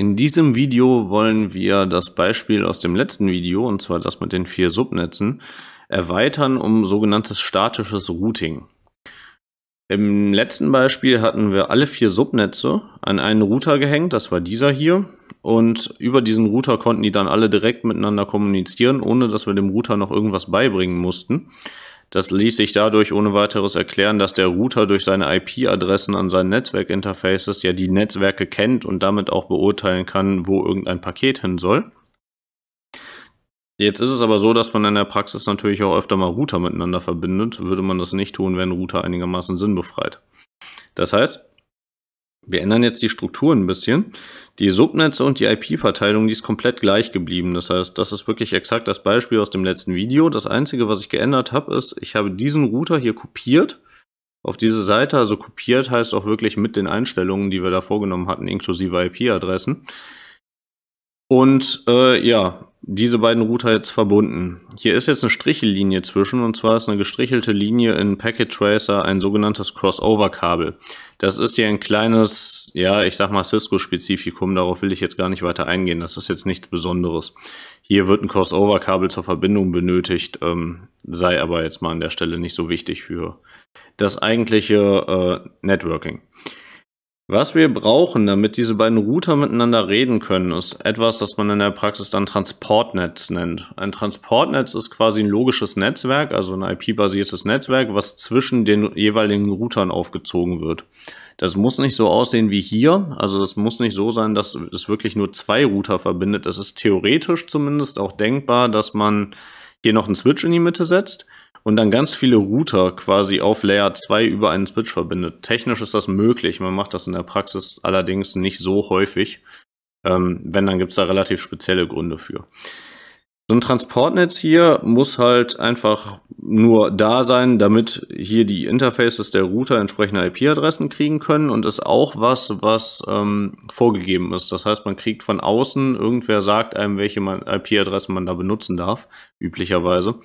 In diesem Video wollen wir das Beispiel aus dem letzten Video, und zwar das mit den vier Subnetzen, erweitern um sogenanntes statisches Routing. Im letzten Beispiel hatten wir alle vier Subnetze an einen Router gehängt, das war dieser hier. Und über diesen Router konnten die dann alle direkt miteinander kommunizieren, ohne dass wir dem Router noch irgendwas beibringen mussten. Das ließ sich dadurch ohne weiteres erklären, dass der Router durch seine IP-Adressen an seinen Netzwerkinterfaces ja die Netzwerke kennt und damit auch beurteilen kann, wo irgendein Paket hin soll. Jetzt ist es aber so, dass man in der Praxis natürlich auch öfter mal Router miteinander verbindet. Würde man das nicht tun, wären Router einigermaßen sinnbefreit. Das heißt, wir ändern jetzt die Struktur ein bisschen. Die Subnetze und die IP-Verteilung, die ist komplett gleich geblieben. Das heißt, das ist wirklich exakt das Beispiel aus dem letzten Video. Das Einzige, was ich geändert habe, ist, ich habe diesen Router hier kopiert auf diese Seite. Also kopiert heißt auch wirklich mit den Einstellungen, die wir da vorgenommen hatten, inklusive IP-Adressen. Und äh, ja, diese beiden Router jetzt verbunden. Hier ist jetzt eine Strichellinie zwischen und zwar ist eine gestrichelte Linie in Packet Tracer ein sogenanntes Crossover-Kabel. Das ist hier ein kleines, ja, ich sag mal Cisco-Spezifikum, darauf will ich jetzt gar nicht weiter eingehen, das ist jetzt nichts Besonderes. Hier wird ein Crossover-Kabel zur Verbindung benötigt, ähm, sei aber jetzt mal an der Stelle nicht so wichtig für das eigentliche äh, Networking. Was wir brauchen, damit diese beiden Router miteinander reden können, ist etwas, das man in der Praxis dann Transportnetz nennt. Ein Transportnetz ist quasi ein logisches Netzwerk, also ein IP-basiertes Netzwerk, was zwischen den jeweiligen Routern aufgezogen wird. Das muss nicht so aussehen wie hier, also es muss nicht so sein, dass es wirklich nur zwei Router verbindet. Es ist theoretisch zumindest auch denkbar, dass man hier noch einen Switch in die Mitte setzt und dann ganz viele Router quasi auf Layer 2 über einen Switch verbindet. Technisch ist das möglich, man macht das in der Praxis allerdings nicht so häufig. Ähm, wenn, dann gibt es da relativ spezielle Gründe für. So ein Transportnetz hier muss halt einfach nur da sein, damit hier die Interfaces der Router entsprechende IP-Adressen kriegen können und ist auch was, was ähm, vorgegeben ist. Das heißt, man kriegt von außen, irgendwer sagt einem, welche IP-Adressen man da benutzen darf, üblicherweise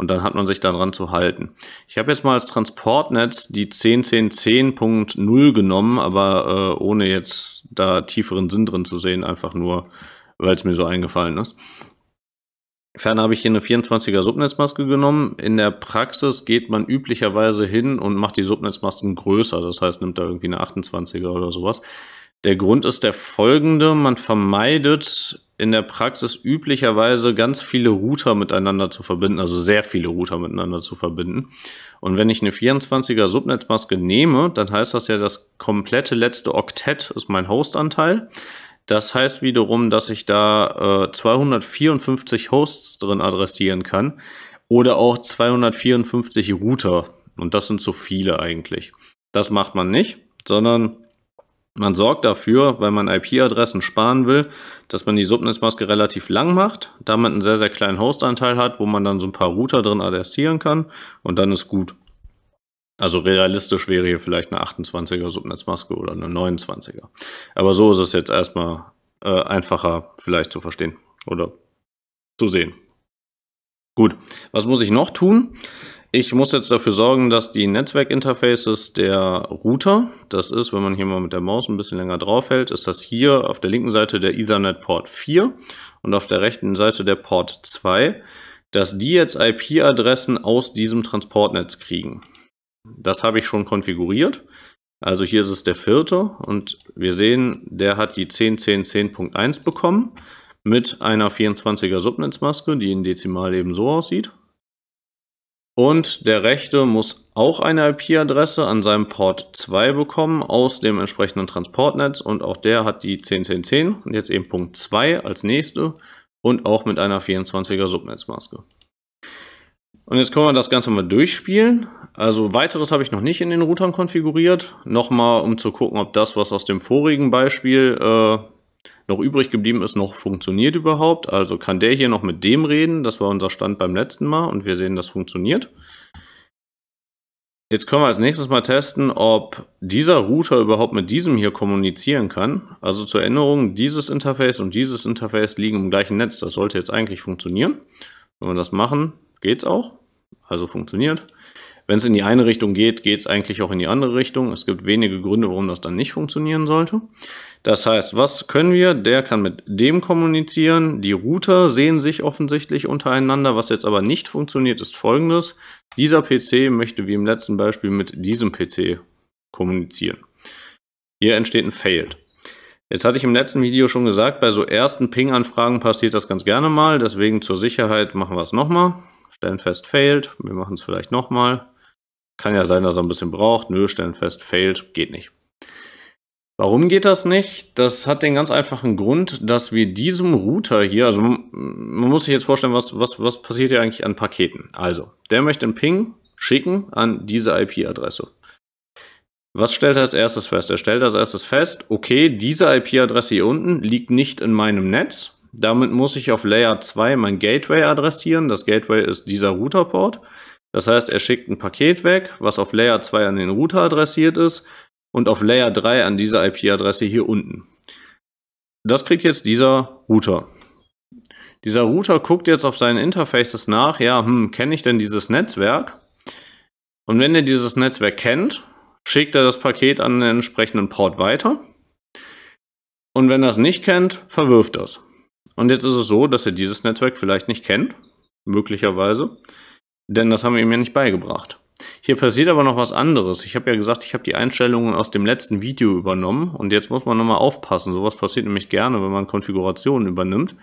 und dann hat man sich daran zu halten. Ich habe jetzt mal als Transportnetz die 10.10.10.0 genommen, aber äh, ohne jetzt da tieferen Sinn drin zu sehen, einfach nur, weil es mir so eingefallen ist. Ferner habe ich hier eine 24er Subnetzmaske genommen. In der Praxis geht man üblicherweise hin und macht die Subnetzmasken größer. Das heißt, nimmt da irgendwie eine 28er oder sowas. Der Grund ist der folgende. Man vermeidet in der Praxis üblicherweise ganz viele Router miteinander zu verbinden, also sehr viele Router miteinander zu verbinden. Und wenn ich eine 24er Subnetzmaske nehme, dann heißt das ja, das komplette letzte Oktett ist mein Hostanteil. Das heißt wiederum, dass ich da äh, 254 Hosts drin adressieren kann oder auch 254 Router. Und das sind zu viele eigentlich. Das macht man nicht, sondern man sorgt dafür, weil man IP-Adressen sparen will, dass man die Subnetzmaske relativ lang macht, damit einen sehr, sehr kleinen Hostanteil hat, wo man dann so ein paar Router drin adressieren kann und dann ist gut. Also realistisch wäre hier vielleicht eine 28er Subnetzmaske oder eine 29er. Aber so ist es jetzt erstmal äh, einfacher vielleicht zu verstehen oder zu sehen. Gut, was muss ich noch tun? Ich muss jetzt dafür sorgen, dass die Netzwerkinterfaces der Router, das ist, wenn man hier mal mit der Maus ein bisschen länger draufhält, ist das hier auf der linken Seite der Ethernet Port 4 und auf der rechten Seite der Port 2, dass die jetzt IP-Adressen aus diesem Transportnetz kriegen. Das habe ich schon konfiguriert. Also hier ist es der vierte und wir sehen, der hat die 10.10.10.1 bekommen mit einer 24er Subnetzmaske, die in Dezimal eben so aussieht. Und der Rechte muss auch eine IP-Adresse an seinem Port 2 bekommen aus dem entsprechenden Transportnetz und auch der hat die 101010 und jetzt eben Punkt 2 als nächste und auch mit einer 24er Subnetzmaske. Und jetzt können wir das Ganze mal durchspielen. Also weiteres habe ich noch nicht in den Routern konfiguriert. Nochmal, um zu gucken, ob das, was aus dem vorigen Beispiel äh, noch übrig geblieben ist, noch funktioniert überhaupt. Also kann der hier noch mit dem reden. Das war unser Stand beim letzten Mal und wir sehen, das funktioniert. Jetzt können wir als nächstes mal testen, ob dieser Router überhaupt mit diesem hier kommunizieren kann. Also zur Erinnerung, dieses Interface und dieses Interface liegen im gleichen Netz. Das sollte jetzt eigentlich funktionieren. Wenn wir das machen, geht es auch. Also funktioniert. Wenn es in die eine Richtung geht, geht es eigentlich auch in die andere Richtung. Es gibt wenige Gründe, warum das dann nicht funktionieren sollte. Das heißt, was können wir? Der kann mit dem kommunizieren. Die Router sehen sich offensichtlich untereinander. Was jetzt aber nicht funktioniert, ist folgendes. Dieser PC möchte wie im letzten Beispiel mit diesem PC kommunizieren. Hier entsteht ein Failed. Jetzt hatte ich im letzten Video schon gesagt, bei so ersten Ping-Anfragen passiert das ganz gerne mal. Deswegen zur Sicherheit machen wir es nochmal. Stellen fest, failed. Wir machen es vielleicht nochmal. Kann ja sein, dass er ein bisschen braucht. Nö, stellen fest, failed. Geht nicht. Warum geht das nicht? Das hat den ganz einfachen Grund, dass wir diesem Router hier, also man muss sich jetzt vorstellen, was, was, was passiert hier eigentlich an Paketen. Also, der möchte einen Ping schicken an diese IP-Adresse. Was stellt er als erstes fest? Er stellt als erstes fest, okay, diese IP-Adresse hier unten liegt nicht in meinem Netz. Damit muss ich auf Layer 2 mein Gateway adressieren. Das Gateway ist dieser Routerport. Das heißt, er schickt ein Paket weg, was auf Layer 2 an den Router adressiert ist und auf Layer 3 an dieser IP-Adresse hier unten. Das kriegt jetzt dieser Router. Dieser Router guckt jetzt auf seinen Interfaces nach, ja, hm, kenne ich denn dieses Netzwerk? Und wenn er dieses Netzwerk kennt, schickt er das Paket an den entsprechenden Port weiter. Und wenn er es nicht kennt, verwirft das. Und jetzt ist es so, dass er dieses Netzwerk vielleicht nicht kennt, möglicherweise, denn das haben wir ihm ja nicht beigebracht. Hier passiert aber noch was anderes. Ich habe ja gesagt, ich habe die Einstellungen aus dem letzten Video übernommen und jetzt muss man nochmal aufpassen. Sowas passiert nämlich gerne, wenn man Konfigurationen übernimmt.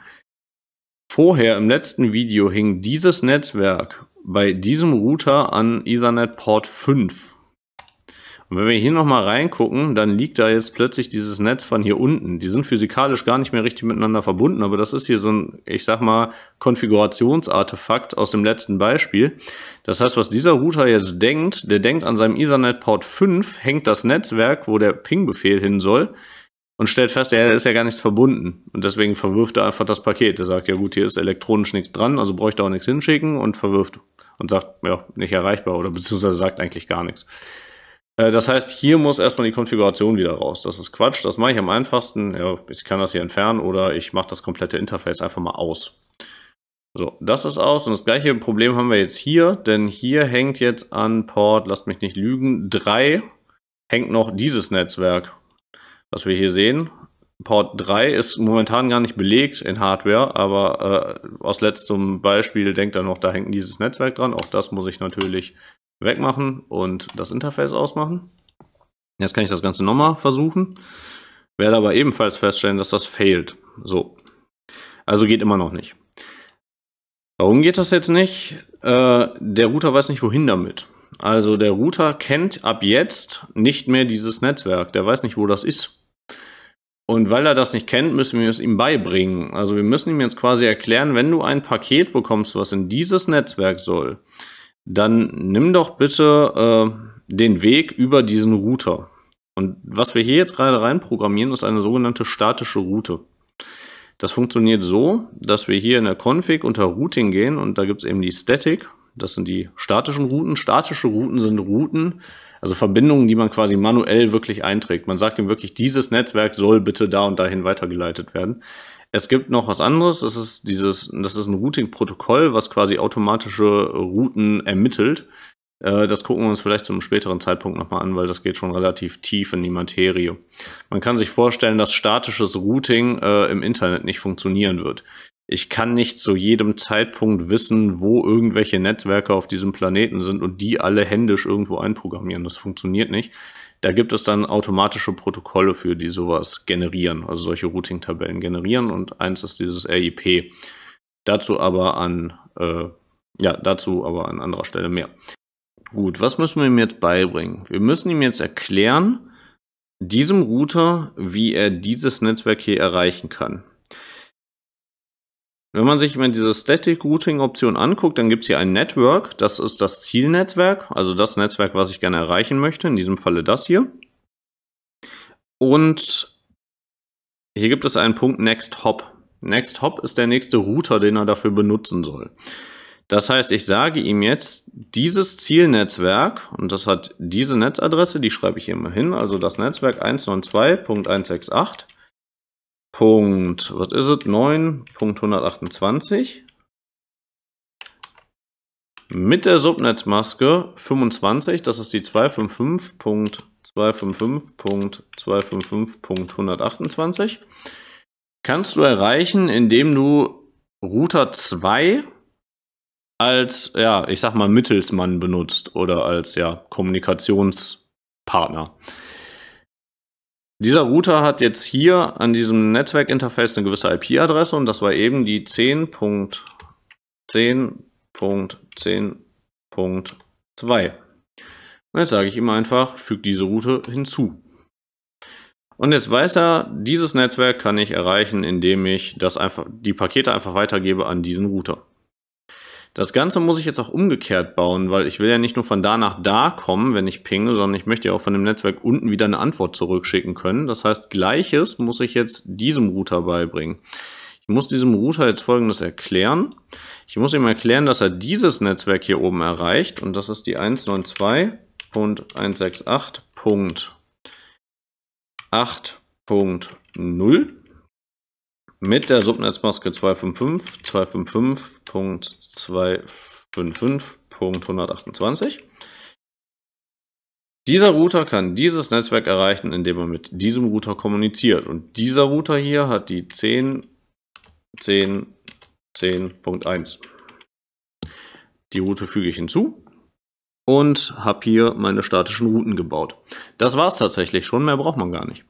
Vorher im letzten Video hing dieses Netzwerk bei diesem Router an Ethernet Port 5 und wenn wir hier nochmal reingucken, dann liegt da jetzt plötzlich dieses Netz von hier unten. Die sind physikalisch gar nicht mehr richtig miteinander verbunden, aber das ist hier so ein, ich sag mal, Konfigurationsartefakt aus dem letzten Beispiel. Das heißt, was dieser Router jetzt denkt, der denkt an seinem Ethernet-Port 5, hängt das Netzwerk, wo der Ping-Befehl hin soll, und stellt fest, er ist ja gar nichts verbunden. Und deswegen verwirft er einfach das Paket. Er sagt, ja gut, hier ist elektronisch nichts dran, also bräuchte auch nichts hinschicken und verwirft und sagt, ja, nicht erreichbar oder beziehungsweise sagt eigentlich gar nichts. Äh, das heißt, hier muss erstmal die Konfiguration wieder raus. Das ist Quatsch, das mache ich am einfachsten. Ja, ich kann das hier entfernen oder ich mache das komplette Interface einfach mal aus. So, das ist aus und das gleiche Problem haben wir jetzt hier, denn hier hängt jetzt an Port, lasst mich nicht lügen, 3 hängt noch dieses Netzwerk, was wir hier sehen. Port 3 ist momentan gar nicht belegt in Hardware, aber äh, aus letztem Beispiel denkt er noch, da hängt dieses Netzwerk dran. Auch das muss ich natürlich wegmachen und das Interface ausmachen. Jetzt kann ich das Ganze nochmal versuchen, werde aber ebenfalls feststellen, dass das fehlt. So, also geht immer noch nicht. Warum geht das jetzt nicht? Äh, der Router weiß nicht, wohin damit. Also der Router kennt ab jetzt nicht mehr dieses Netzwerk. Der weiß nicht, wo das ist. Und weil er das nicht kennt, müssen wir es ihm beibringen. Also wir müssen ihm jetzt quasi erklären, wenn du ein Paket bekommst, was in dieses Netzwerk soll, dann nimm doch bitte äh, den Weg über diesen Router. Und was wir hier jetzt gerade rein programmieren, ist eine sogenannte statische Route. Das funktioniert so, dass wir hier in der Config unter Routing gehen und da gibt es eben die Static. Das sind die statischen Routen. Statische Routen sind Routen, also Verbindungen, die man quasi manuell wirklich einträgt. Man sagt ihm wirklich, dieses Netzwerk soll bitte da und dahin weitergeleitet werden. Es gibt noch was anderes, das ist dieses, das ist ein Routing-Protokoll, was quasi automatische Routen ermittelt. Äh, das gucken wir uns vielleicht zum späteren Zeitpunkt nochmal an, weil das geht schon relativ tief in die Materie. Man kann sich vorstellen, dass statisches Routing äh, im Internet nicht funktionieren wird. Ich kann nicht zu jedem Zeitpunkt wissen, wo irgendwelche Netzwerke auf diesem Planeten sind und die alle händisch irgendwo einprogrammieren. Das funktioniert nicht. Da gibt es dann automatische Protokolle für, die sowas generieren, also solche Routing-Tabellen generieren und eins ist dieses RIP. Dazu aber an, äh, ja, dazu aber an anderer Stelle mehr. Gut, was müssen wir ihm jetzt beibringen? Wir müssen ihm jetzt erklären, diesem Router, wie er dieses Netzwerk hier erreichen kann. Wenn man sich mal diese Static Routing Option anguckt, dann gibt es hier ein Network. Das ist das Zielnetzwerk, also das Netzwerk, was ich gerne erreichen möchte. In diesem Falle das hier. Und hier gibt es einen Punkt Next Hop. Next Hop ist der nächste Router, den er dafür benutzen soll. Das heißt, ich sage ihm jetzt, dieses Zielnetzwerk, und das hat diese Netzadresse, die schreibe ich hier mal hin, also das Netzwerk 192.168 Punkt, was ist es? 9, Punkt 128. Mit der Subnetzmaske 25, das ist die 255.255.255.128. Kannst du erreichen, indem du Router 2 als, ja, ich sag mal, Mittelsmann benutzt oder als ja, Kommunikationspartner. Dieser Router hat jetzt hier an diesem Netzwerkinterface eine gewisse IP-Adresse und das war eben die 10.10.10.2. Und jetzt sage ich ihm einfach, füge diese Route hinzu. Und jetzt weiß er, dieses Netzwerk kann ich erreichen, indem ich das einfach, die Pakete einfach weitergebe an diesen Router. Das Ganze muss ich jetzt auch umgekehrt bauen, weil ich will ja nicht nur von da nach da kommen, wenn ich pinge, sondern ich möchte ja auch von dem Netzwerk unten wieder eine Antwort zurückschicken können. Das heißt, gleiches muss ich jetzt diesem Router beibringen. Ich muss diesem Router jetzt folgendes erklären. Ich muss ihm erklären, dass er dieses Netzwerk hier oben erreicht und das ist die 192.168.8.0 mit der Subnetzmaske 255, 255.255.128. Dieser Router kann dieses Netzwerk erreichen, indem er mit diesem Router kommuniziert. Und dieser Router hier hat die 10, 10, 10.1. Die Route füge ich hinzu und habe hier meine statischen Routen gebaut. Das war es tatsächlich schon, mehr braucht man gar nicht.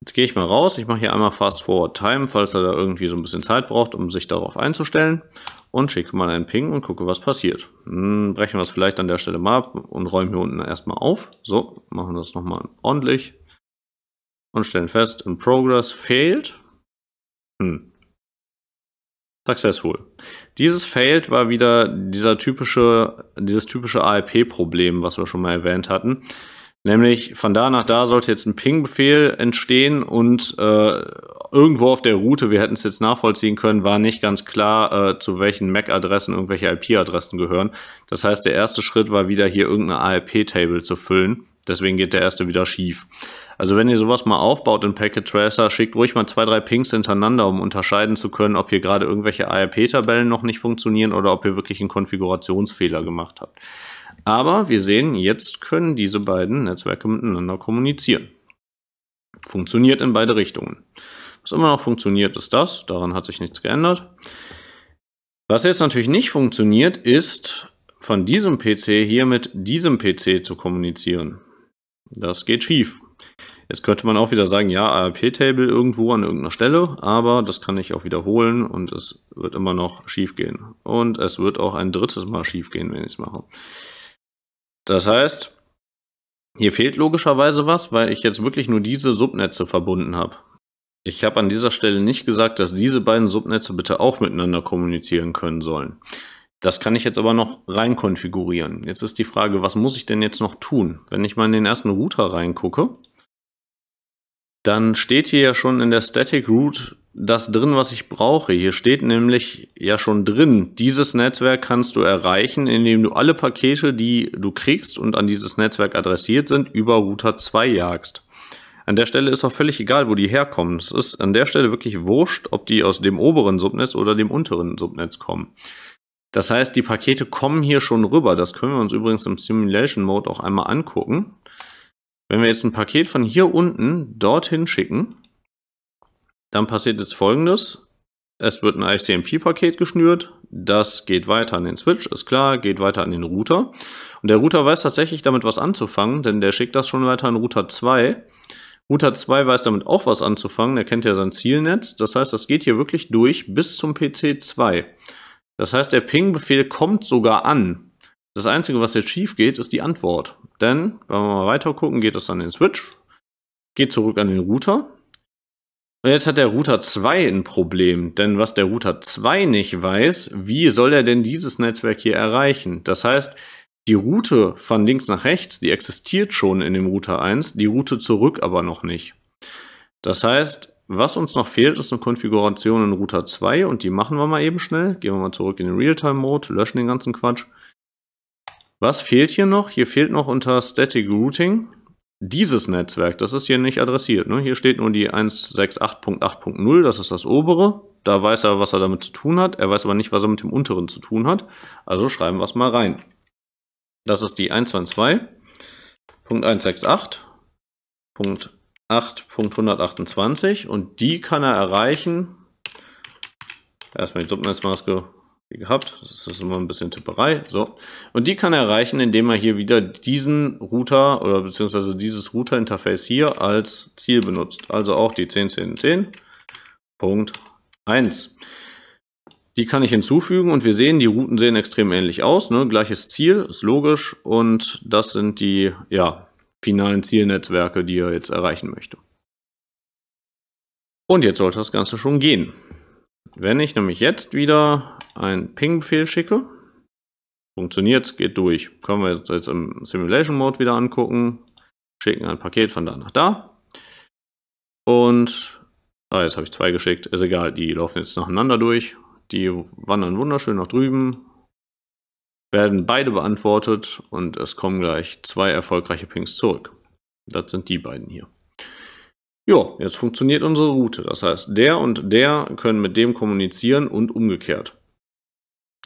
Jetzt gehe ich mal raus. Ich mache hier einmal Fast Forward Time, falls er da irgendwie so ein bisschen Zeit braucht, um sich darauf einzustellen. Und schicke mal einen Ping und gucke, was passiert. Hm, brechen wir es vielleicht an der Stelle mal ab und räumen hier unten erstmal auf. So, machen das nochmal ordentlich. Und stellen fest, in Progress failed. Hm. Successful. Dieses failed war wieder dieser typische, dieses typische ALP-Problem, was wir schon mal erwähnt hatten Nämlich von da nach da sollte jetzt ein Ping-Befehl entstehen und äh, irgendwo auf der Route, wir hätten es jetzt nachvollziehen können, war nicht ganz klar, äh, zu welchen MAC-Adressen irgendwelche IP-Adressen gehören. Das heißt, der erste Schritt war wieder hier irgendeine ARP-Table zu füllen. Deswegen geht der erste wieder schief. Also wenn ihr sowas mal aufbaut in Packet Tracer, schickt ruhig mal zwei, drei Pings hintereinander, um unterscheiden zu können, ob hier gerade irgendwelche ARP-Tabellen noch nicht funktionieren oder ob ihr wirklich einen Konfigurationsfehler gemacht habt. Aber wir sehen, jetzt können diese beiden Netzwerke miteinander kommunizieren. Funktioniert in beide Richtungen. Was immer noch funktioniert, ist das. Daran hat sich nichts geändert. Was jetzt natürlich nicht funktioniert, ist von diesem PC hier mit diesem PC zu kommunizieren. Das geht schief. Jetzt könnte man auch wieder sagen, ja, ARP-Table irgendwo an irgendeiner Stelle, aber das kann ich auch wiederholen und es wird immer noch schief gehen. Und es wird auch ein drittes Mal schief gehen, wenn ich es mache. Das heißt, hier fehlt logischerweise was, weil ich jetzt wirklich nur diese Subnetze verbunden habe. Ich habe an dieser Stelle nicht gesagt, dass diese beiden Subnetze bitte auch miteinander kommunizieren können sollen. Das kann ich jetzt aber noch rein konfigurieren. Jetzt ist die Frage, was muss ich denn jetzt noch tun? Wenn ich mal in den ersten Router reingucke, dann steht hier ja schon in der Static Root das drin, was ich brauche. Hier steht nämlich ja schon drin, dieses Netzwerk kannst du erreichen, indem du alle Pakete, die du kriegst und an dieses Netzwerk adressiert sind, über Router 2 jagst. An der Stelle ist auch völlig egal, wo die herkommen. Es ist an der Stelle wirklich wurscht, ob die aus dem oberen Subnetz oder dem unteren Subnetz kommen. Das heißt, die Pakete kommen hier schon rüber. Das können wir uns übrigens im Simulation Mode auch einmal angucken. Wenn wir jetzt ein Paket von hier unten dorthin schicken, dann passiert jetzt folgendes. Es wird ein ICMP-Paket geschnürt. Das geht weiter an den Switch, ist klar, geht weiter an den Router. Und der Router weiß tatsächlich damit was anzufangen, denn der schickt das schon weiter an Router 2. Router 2 weiß damit auch was anzufangen, er kennt ja sein Zielnetz. Das heißt, das geht hier wirklich durch bis zum PC 2. Das heißt, der Ping-Befehl kommt sogar an. Das Einzige, was jetzt schief geht, ist die Antwort. Denn, wenn wir mal weiter gucken, geht das an den Switch, geht zurück an den Router. Und jetzt hat der Router 2 ein Problem, denn was der Router 2 nicht weiß, wie soll er denn dieses Netzwerk hier erreichen? Das heißt, die Route von links nach rechts, die existiert schon in dem Router 1, die Route zurück aber noch nicht. Das heißt, was uns noch fehlt, ist eine Konfiguration in Router 2 und die machen wir mal eben schnell. Gehen wir mal zurück in den Realtime-Mode, löschen den ganzen Quatsch. Was fehlt hier noch? Hier fehlt noch unter Static Routing dieses Netzwerk, das ist hier nicht adressiert. Ne? Hier steht nur die 168.8.0, das ist das obere. Da weiß er, was er damit zu tun hat. Er weiß aber nicht, was er mit dem unteren zu tun hat. Also schreiben wir es mal rein. Das ist die 122.168.8.128 und die kann er erreichen. Erstmal die Subnetzmaske wie gehabt. Das ist immer ein bisschen Tipperei. So. Und die kann er erreichen, indem er hier wieder diesen Router oder beziehungsweise dieses Router-Interface hier als Ziel benutzt. Also auch die 10.10.10.1. Die kann ich hinzufügen und wir sehen, die Routen sehen extrem ähnlich aus. Ne? Gleiches Ziel, ist logisch. Und das sind die ja, finalen Zielnetzwerke, die er jetzt erreichen möchte. Und jetzt sollte das Ganze schon gehen. Wenn ich nämlich jetzt wieder einen Ping-Befehl schicke, funktioniert es, geht durch. Können wir jetzt im Simulation-Mode wieder angucken, schicken ein Paket von da nach da und, ah, jetzt habe ich zwei geschickt, ist egal, die laufen jetzt nacheinander durch, die wandern wunderschön nach drüben, werden beide beantwortet und es kommen gleich zwei erfolgreiche Pings zurück. Das sind die beiden hier ja, jetzt funktioniert unsere Route. Das heißt, der und der können mit dem kommunizieren und umgekehrt.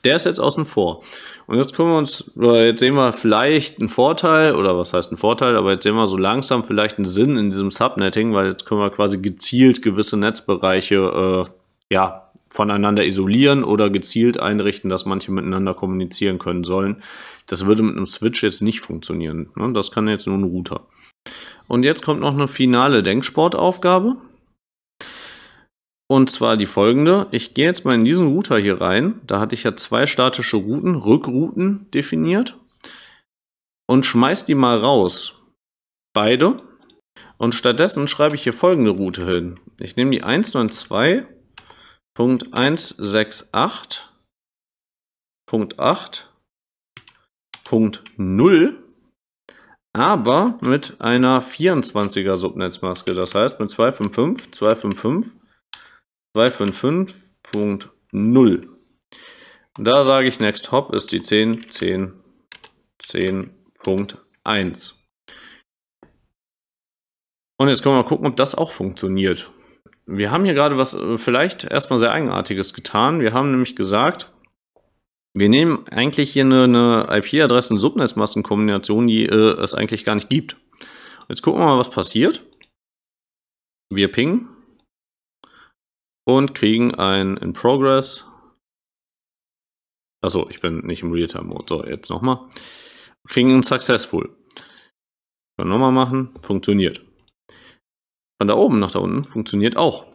Der ist jetzt außen vor. Und jetzt können wir uns, äh, jetzt sehen wir vielleicht einen Vorteil, oder was heißt ein Vorteil, aber jetzt sehen wir so langsam vielleicht einen Sinn in diesem Subnetting, weil jetzt können wir quasi gezielt gewisse Netzbereiche äh, ja, voneinander isolieren oder gezielt einrichten, dass manche miteinander kommunizieren können sollen. Das würde mit einem Switch jetzt nicht funktionieren. Ne? Das kann jetzt nur ein Router. Und jetzt kommt noch eine finale Denksportaufgabe. Und zwar die folgende. Ich gehe jetzt mal in diesen Router hier rein. Da hatte ich ja zwei statische Routen, Rückrouten definiert. Und schmeiß die mal raus. Beide. Und stattdessen schreibe ich hier folgende Route hin. Ich nehme die 192.168.8.0 aber mit einer 24er Subnetzmaske. Das heißt mit 255, 255, 255.0. Da sage ich Next Hop ist die 10, 10, 10.1. Und jetzt können wir mal gucken, ob das auch funktioniert. Wir haben hier gerade was äh, vielleicht erstmal sehr Eigenartiges getan. Wir haben nämlich gesagt, wir nehmen eigentlich hier eine, eine IP-Adressen-Subnetzmaskenkombination, die äh, es eigentlich gar nicht gibt. Jetzt gucken wir mal, was passiert. Wir pingen und kriegen ein in Progress. Achso, ich bin nicht im Realtime-Mode. So, jetzt nochmal. kriegen ein Successful. Können nochmal machen. Funktioniert. Von da oben nach da unten funktioniert auch.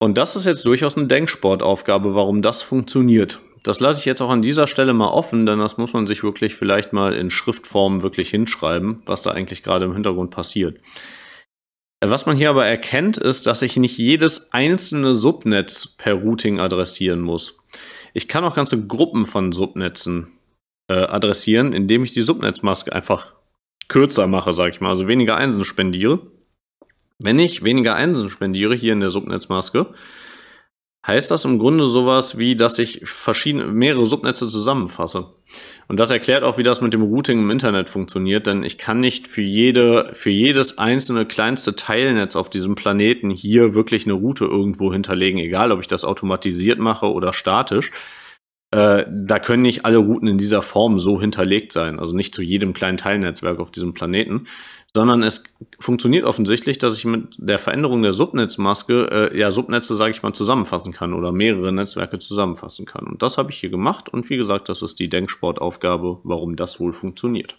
Und das ist jetzt durchaus eine Denksportaufgabe, warum das funktioniert. Das lasse ich jetzt auch an dieser Stelle mal offen, denn das muss man sich wirklich vielleicht mal in Schriftform wirklich hinschreiben, was da eigentlich gerade im Hintergrund passiert. Was man hier aber erkennt, ist, dass ich nicht jedes einzelne Subnetz per Routing adressieren muss. Ich kann auch ganze Gruppen von Subnetzen äh, adressieren, indem ich die Subnetzmaske einfach kürzer mache, sage ich mal, also weniger Einsen spendiere wenn ich weniger Einsen spendiere hier in der Subnetzmaske, heißt das im Grunde sowas wie, dass ich verschiedene, mehrere Subnetze zusammenfasse. Und das erklärt auch, wie das mit dem Routing im Internet funktioniert, denn ich kann nicht für jede, für jedes einzelne kleinste Teilnetz auf diesem Planeten hier wirklich eine Route irgendwo hinterlegen, egal ob ich das automatisiert mache oder statisch. Äh, da können nicht alle Routen in dieser Form so hinterlegt sein, also nicht zu jedem kleinen Teilnetzwerk auf diesem Planeten sondern es funktioniert offensichtlich, dass ich mit der Veränderung der Subnetzmaske, äh, ja, Subnetze, sage ich mal, zusammenfassen kann oder mehrere Netzwerke zusammenfassen kann. Und das habe ich hier gemacht und wie gesagt, das ist die Denksportaufgabe, warum das wohl funktioniert.